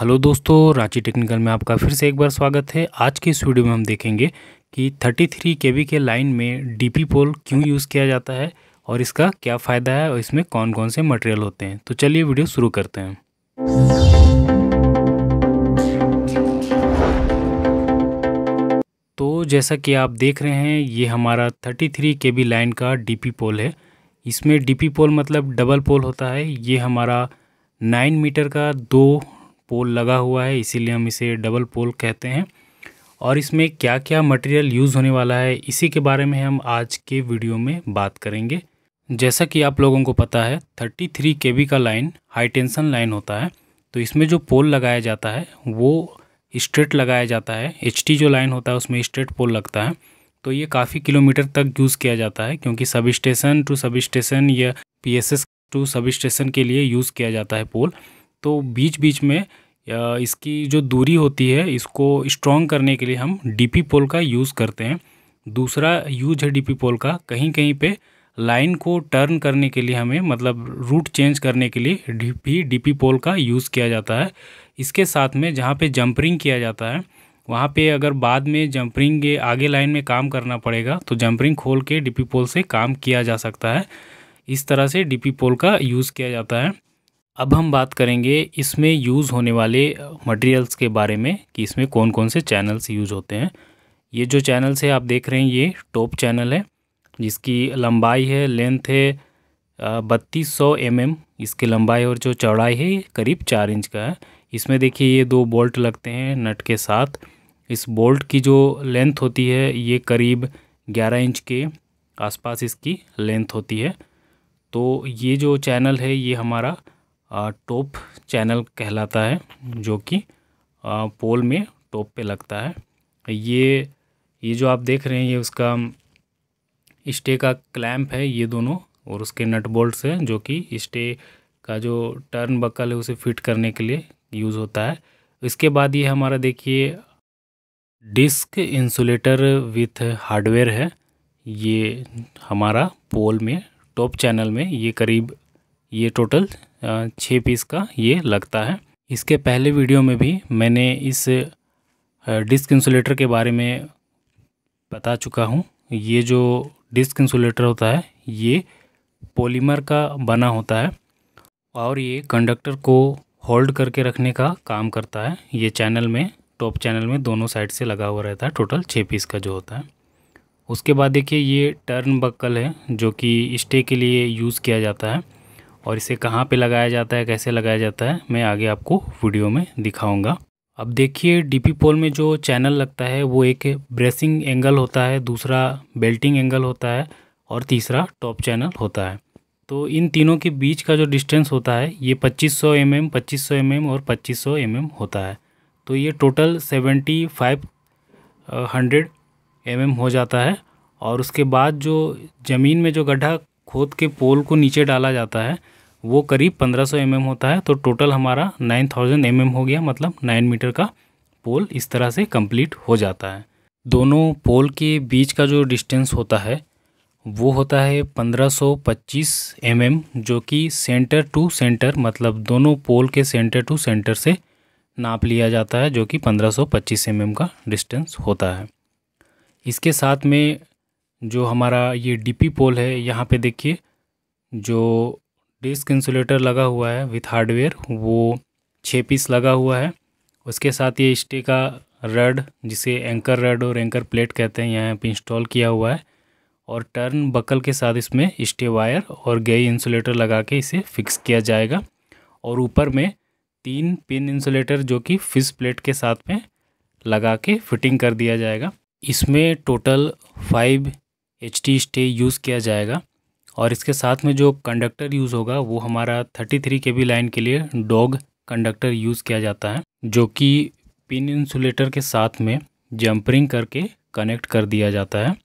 hello दोस्तों Ranchi technical में आपका फिर से एक बार स्वागत है आज के इस वीडियो में हम देखेंगे कि 33 थ्री के के लाइन में डीपी पोल क्यों यूज़ किया जाता है और इसका क्या फ़ायदा है और इसमें कौन कौन से मटेरियल होते हैं तो चलिए वीडियो शुरू करते हैं तो जैसा कि आप देख रहे हैं ये हमारा 33 केवी लाइन का डीपी पोल है इसमें डी पोल मतलब डबल पोल होता है ये हमारा नाइन मीटर का दो पोल लगा हुआ है इसीलिए हम इसे डबल पोल कहते हैं और इसमें क्या क्या मटेरियल यूज़ होने वाला है इसी के बारे में हम आज के वीडियो में बात करेंगे जैसा कि आप लोगों को पता है 33 बी का लाइन हाई टेंशन लाइन होता है तो इसमें जो पोल लगाया जाता है वो स्ट्रेट लगाया जाता है एच जो लाइन होता है उसमें स्ट्रेट पोल लगता है तो ये काफ़ी किलोमीटर तक यूज़ किया जाता है क्योंकि substation to substation या पी टू सब स्टेशन के लिए यूज़ किया जाता है पोल तो बीच बीच में इसकी जो दूरी होती है इसको स्ट्रॉन्ग करने के लिए हम डीपी पोल का यूज़ करते हैं दूसरा यूज है डीपी पोल का कहीं कहीं पे लाइन को टर्न करने के लिए हमें मतलब रूट चेंज करने के लिए भी डीपी पोल का यूज़ किया जाता है इसके साथ में जहाँ पे जंपरिंग किया जाता है वहाँ पे अगर बाद में जंपरिंग आगे लाइन में काम करना पड़ेगा तो जंपरिंग खोल के डी पोल से काम किया जा सकता है इस तरह से डी पोल का यूज़ किया जाता है अब हम बात करेंगे इसमें यूज़ होने वाले मटेरियल्स के बारे में कि इसमें कौन कौन से चैनल्स यूज़ होते हैं ये जो चैनल्स है आप देख रहे हैं ये टॉप चैनल है जिसकी लंबाई है लेंथ है बत्तीस सौ एम mm, इसकी लंबाई और जो चौड़ाई है ये करीब चार इंच का है इसमें देखिए ये दो बोल्ट लगते हैं नट के साथ इस बोल्ट की जो लेंथ होती है ये करीब ग्यारह इंच के आसपास इसकी लेंथ होती है तो ये जो चैनल है ये हमारा टॉप चैनल कहलाता है जो कि पोल में टॉप पे लगता है ये ये जो आप देख रहे हैं ये उसका स्टे का क्लैम्प है ये दोनों और उसके नट बोल्ट्स हैं जो कि स्टे का जो टर्न बकल है उसे फिट करने के लिए यूज़ होता है इसके बाद ये हमारा देखिए डिस्क इंसुलेटर विथ हार्डवेयर है ये हमारा पोल में टॉप चैनल में ये करीब ये टोटल छः पीस का ये लगता है इसके पहले वीडियो में भी मैंने इस डिस्क इंसुलेटर के बारे में बता चुका हूँ ये जो डिस्क इंसुलेटर होता है ये पॉलीमर का बना होता है और ये कंडक्टर को होल्ड करके रखने का काम करता है ये चैनल में टॉप चैनल में दोनों साइड से लगा हुआ रहता है टोटल छः पीस का जो होता है उसके बाद देखिए ये टर्न बक्कल है जो कि स्टे के लिए यूज़ किया जाता है और इसे कहाँ पे लगाया जाता है कैसे लगाया जाता है मैं आगे आपको वीडियो में दिखाऊंगा अब देखिए डीपी पोल में जो चैनल लगता है वो एक ब्रेसिंग एंगल होता है दूसरा बेल्टिंग एंगल होता है और तीसरा टॉप चैनल होता है तो इन तीनों के बीच का जो डिस्टेंस होता है ये 2500 सौ एम एम पच्चीस सौ एम mm, एम mm और 2500 सौ एम mm एम होता है तो ये total seventy five hundred M M हो जाता है और उसके बाद जो ज़मीन में जो गड्ढा खोद के पोल को नीचे डाला जाता है वो करीब 1500 सौ mm होता है तो टोटल हमारा 9000 थाउजेंड mm हो गया मतलब 9 मीटर का पोल इस तरह से कंप्लीट हो जाता है दोनों पोल के बीच का जो डिस्टेंस होता है वो होता है 1525 सौ mm, जो कि सेंटर टू सेंटर मतलब दोनों पोल के सेंटर टू सेंटर से नाप लिया जाता है जो कि 1525 सौ mm का डिस्टेंस होता है इसके साथ में जो हमारा ये डीपी पोल है यहाँ पे देखिए जो डिस्क इंसुलेटर लगा हुआ है विथ हार्डवेयर वो छः पीस लगा हुआ है उसके साथ ये स्टे का रड जिसे एंकर रड और एंकर प्लेट कहते हैं यहाँ पे इंस्टॉल किया हुआ है और टर्न बकल के साथ इसमें स्टे वायर और गई इंसुलेटर लगा के इसे फिक्स किया जाएगा और ऊपर में तीन पिन इंसुलेटर जो कि फिस प्लेट के साथ में लगा के फिटिंग कर दिया जाएगा इसमें total five H T stay use किया जाएगा और इसके साथ में जो कंडक्टर यूज़ होगा वो हमारा thirty three K V line के लिए डॉग कंडक्टर यूज़ किया जाता है जो कि पिन इंसुलेटर के साथ में जंपरिंग करके कनेक्ट कर दिया जाता है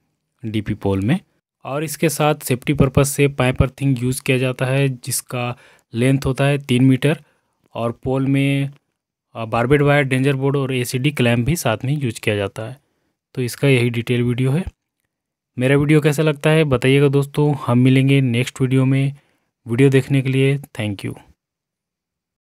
डीपी पोल में और इसके साथ सेफ्टी पर्पज़ से पाइपर थिंग यूज़ किया जाता है जिसका लेंथ होता है तीन मीटर और पोल में बारबेड वायर डेंजर बोर्ड और एसीडी क्लैम्प भी साथ में यूज किया जाता है तो इसका यही डिटेल वीडियो है मेरा वीडियो कैसा लगता है बताइएगा दोस्तों हम मिलेंगे नेक्स्ट वीडियो में वीडियो देखने के लिए थैंक यू